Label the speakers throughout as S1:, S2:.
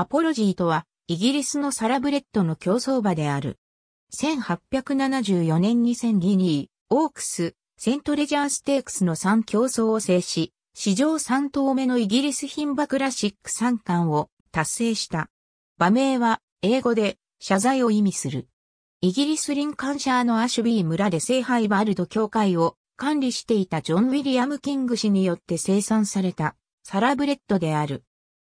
S1: アポロジーとは、イギリスのサラブレッドの競争馬である。1874年に1000ギニー、オークス、セントレジャーステークスの3競争を制し、史上3頭目のイギリス品馬クラシック3冠を達成した。馬名は、英語で、謝罪を意味する。イギリスリンカンシャーのアシュビー村で聖杯バルド協会を管理していたジョン・ウィリアム・キング氏によって生産されたサラブレッドである。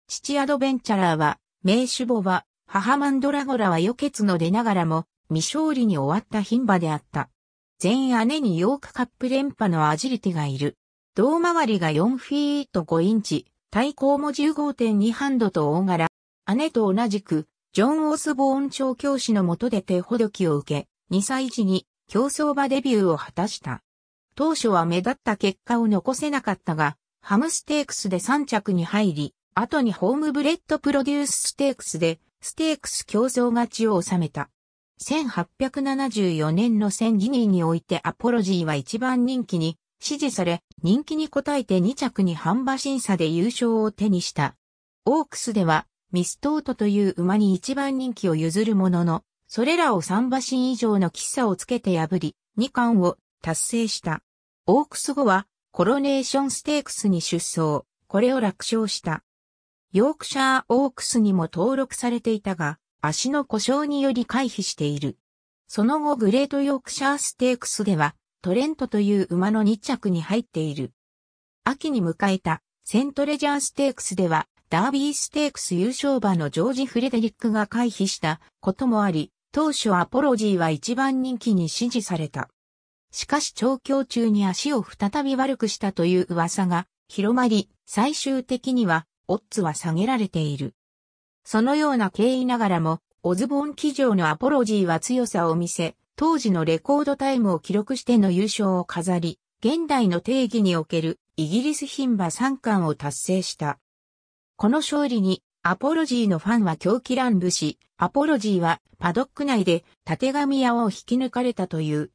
S1: 父アドベンチャラーは名手母は、母マンドラゴラは予決の出ながらも、未勝利に終わった牝馬であった。員、姉にヨークカップ連覇のアジリティがいる。胴回りが4フィート5インチ、対抗も15.2ハンドと大柄。姉と同じく、ジョン・オスボーン調教師の下で手ほどきを受け、2歳時に競争馬デビューを果たした。当初は目立った結果を残せなかったが、ハムステークスで3着に入り、後にホームブレッドプロデュースステークスで、ステークス競争勝ちを収めた。1874年の戦議人においてアポロジーは一番人気に支持され、人気に応えて2着に半馬審査で優勝を手にした。オークスでは、ミストートという馬に一番人気を譲るものの、それらを3馬身以上の喫茶をつけて破り、2冠を達成した。オークス後は、コロネーションステークスに出走、これを楽勝した。ヨークシャーオークスにも登録されていたが、足の故障により回避している。その後グレートヨークシャーステークスでは、トレントという馬の2着に入っている。秋に迎えたセントレジャーステークスでは、ダービーステークス優勝馬のジョージ・フレデリックが回避したこともあり、当初アポロジーは一番人気に支持された。しかし調教中に足を再び悪くしたという噂が広まり、最終的にはオッズは下げられている。そのような経緯ながらも、オズボーン騎乗のアポロジーは強さを見せ、当時のレコードタイムを記録しての優勝を飾り、現代の定義におけるイギリス牝馬3冠を達成した。この勝利に、アポロジーのファンは狂気乱舞し、アポロジーはパドック内で縦紙屋を引き抜かれたという。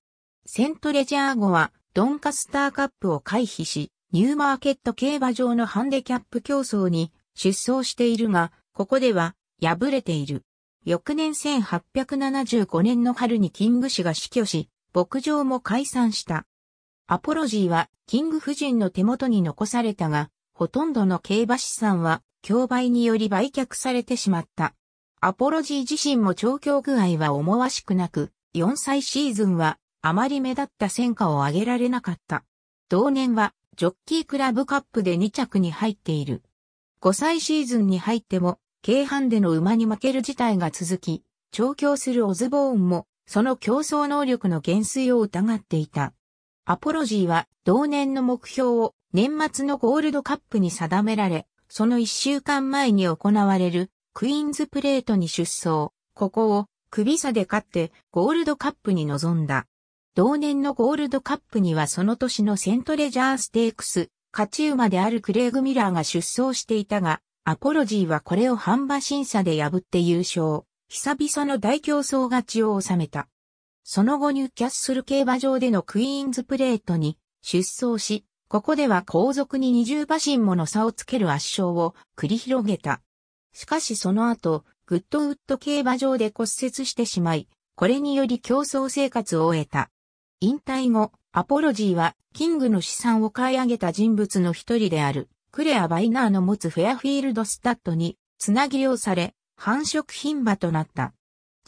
S1: セントレジャー後はドンカスターカップを回避し、ニューマーケット競馬場のハンデキャップ競争に出走しているが、ここでは敗れている。翌年1875年の春にキング氏が死去し、牧場も解散した。アポロジーはキング夫人の手元に残されたが、ほとんどの競馬資産は競売により売却されてしまった。アポロジー自身も調教具合は思わしくなく、4歳シーズンはあまり目立った戦果を上げられなかった。同年はジョッキークラブカップで2着に入っている。5歳シーズンに入っても、軽半での馬に負ける事態が続き、調教するオズボーンも、その競争能力の減衰を疑っていた。アポロジーは同年の目標を年末のゴールドカップに定められ、その1週間前に行われるクイーンズプレートに出走、ここを首差で勝ってゴールドカップに臨んだ。同年のゴールドカップにはその年のセントレジャーステークス、勝ち馬であるクレイグ・ミラーが出走していたが、アポロジーはこれを半馬審査で破って優勝。久々の大競争勝ちを収めた。その後にキャッスル競馬場でのクイーンズプレートに出走し、ここでは後続に20馬身もの差をつける圧勝を繰り広げた。しかしその後、グッドウッド競馬場で骨折してしまい、これにより競争生活を終えた。引退後、アポロジーは、キングの資産を買い上げた人物の一人である、クレア・バイナーの持つフェアフィールド・スタッドに、つなぎうされ、繁殖牝馬となった。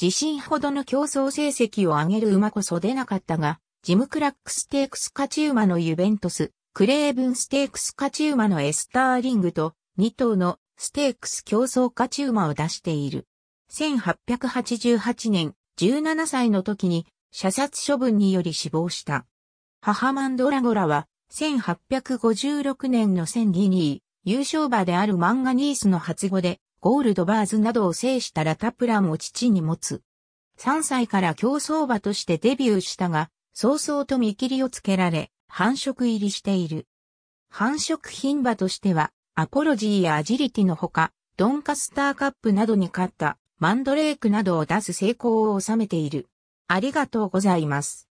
S1: 自身ほどの競争成績を上げる馬こそ出なかったが、ジム・クラックステークスカチウマのユベントス、クレーブンステークスカチウマのエスターリングと、2頭のステークス競争カチウマを出している。1888年、17歳の時に射殺処分により死亡した。母マンドラゴラは、1856年の1 0 0ギニー、優勝馬であるマンガニースの発語で、ゴールドバーズなどを制したラタプランを父に持つ。3歳から競争馬としてデビューしたが、早々と見切りをつけられ、繁殖入りしている。繁殖品馬としては、アポロジーやアジリティのほか、ドンカスターカップなどに勝った、マンドレークなどを出す成功を収めている。ありがとうございます。